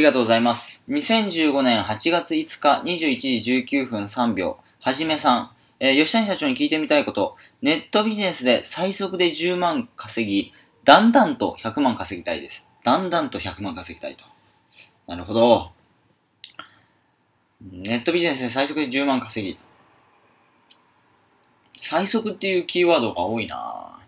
ありがとうございます。2015年8月5日21時19分3秒、はじめさん。えー、吉谷社長に聞いてみたいこと。ネットビジネスで最速で10万稼ぎ、だんだんと100万稼ぎたいです。だんだんと100万稼ぎたいと。なるほど。ネットビジネスで最速で10万稼ぎ。最速っていうキーワードが多いな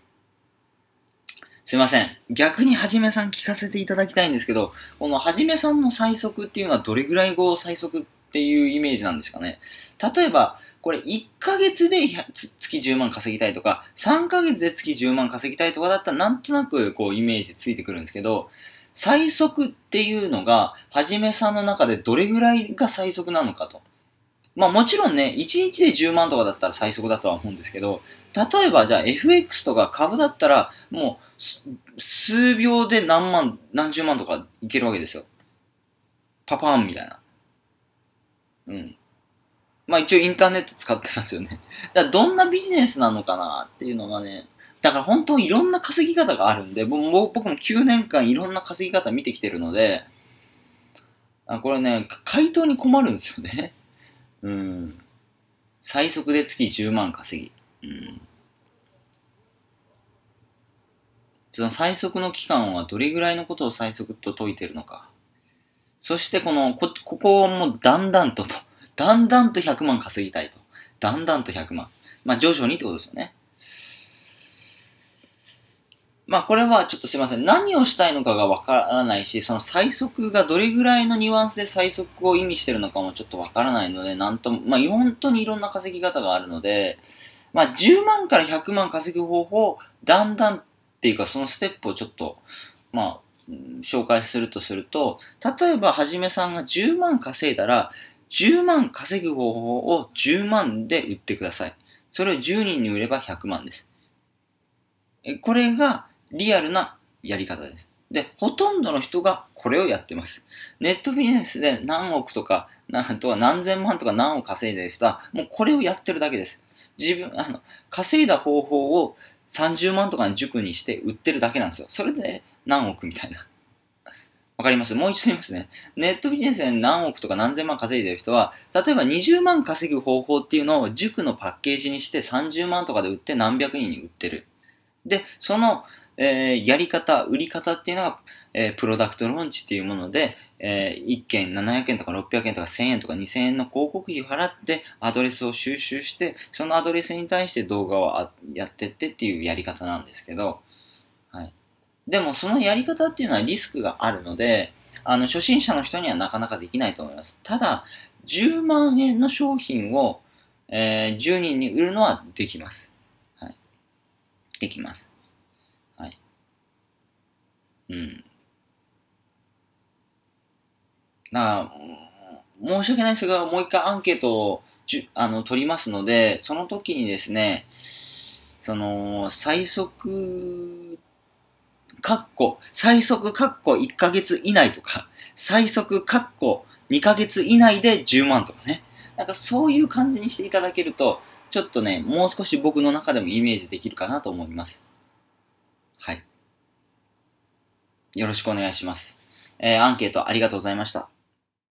すいません。逆にはじめさん聞かせていただきたいんですけど、このはじめさんの最速っていうのはどれぐらい後最速っていうイメージなんですかね。例えば、これ1ヶ月で月10万稼ぎたいとか、3ヶ月で月10万稼ぎたいとかだったらなんとなくこうイメージついてくるんですけど、最速っていうのが、はじめさんの中でどれぐらいが最速なのかと。まあもちろんね、1日で10万とかだったら最速だとは思うんですけど、例えばじゃあ FX とか株だったら、もう数秒で何万、何十万とかいけるわけですよ。パパーンみたいな。うん。まあ一応インターネット使ってますよね。だからどんなビジネスなのかなっていうのがね、だから本当いろんな稼ぎ方があるんで、僕も9年間いろんな稼ぎ方見てきてるので、あこれね、回答に困るんですよね。うん。最速で月10万稼ぎ。うん。その最速の期間はどれぐらいのことを最速と解いてるのか。そしてこの、こ、ここをもうだんだんとと、だんだんと100万稼ぎたいと。だんだんと100万。まあ徐々にってことですよね。まあこれはちょっとすいません。何をしたいのかがわからないし、その最速がどれぐらいのニュアンスで最速を意味してるのかもちょっとわからないので、なんとも、まあ本当にいろんな稼ぎ方があるので、まあ10万から100万稼ぐ方法、だんだんっていうかそのステップをちょっと、まあ紹介するとすると、例えばはじめさんが10万稼いだら、10万稼ぐ方法を10万で売ってください。それを10人に売れば100万です。これがリアルなやり方です。で、ほとんどの人がこれをやってます。ネットビジネスで何億とか、なんとは何千万とか何億稼いでる人は、もうこれをやってるだけです。自分、あの、稼いだ方法を30万とかの塾にして売ってるだけなんですよ。それで何億みたいな。わかりますもう一度言いますね。ネットビジネスで何億とか何千万稼いでる人は、例えば20万稼ぐ方法っていうのを塾のパッケージにして30万とかで売って何百人に売ってる。で、そのえー、やり方、売り方っていうのが、えー、プロダクトローンチっていうもので、えー、1件700円とか600円とか1000円とか2000円の広告費を払ってアドレスを収集して、そのアドレスに対して動画をやってってっていうやり方なんですけど、はい。でもそのやり方っていうのはリスクがあるので、あの、初心者の人にはなかなかできないと思います。ただ、10万円の商品を、えー、10人に売るのはできます。はい。できます。な申し訳ないですが、もう一回アンケートをじゅあの取りますので、その時にですね、その、最速、かっこ、最速かっこ1ヶ月以内とか、最速かっこ2ヶ月以内で10万とかね。なんかそういう感じにしていただけると、ちょっとね、もう少し僕の中でもイメージできるかなと思います。はい。よろしくお願いします。えー、アンケートありがとうございました。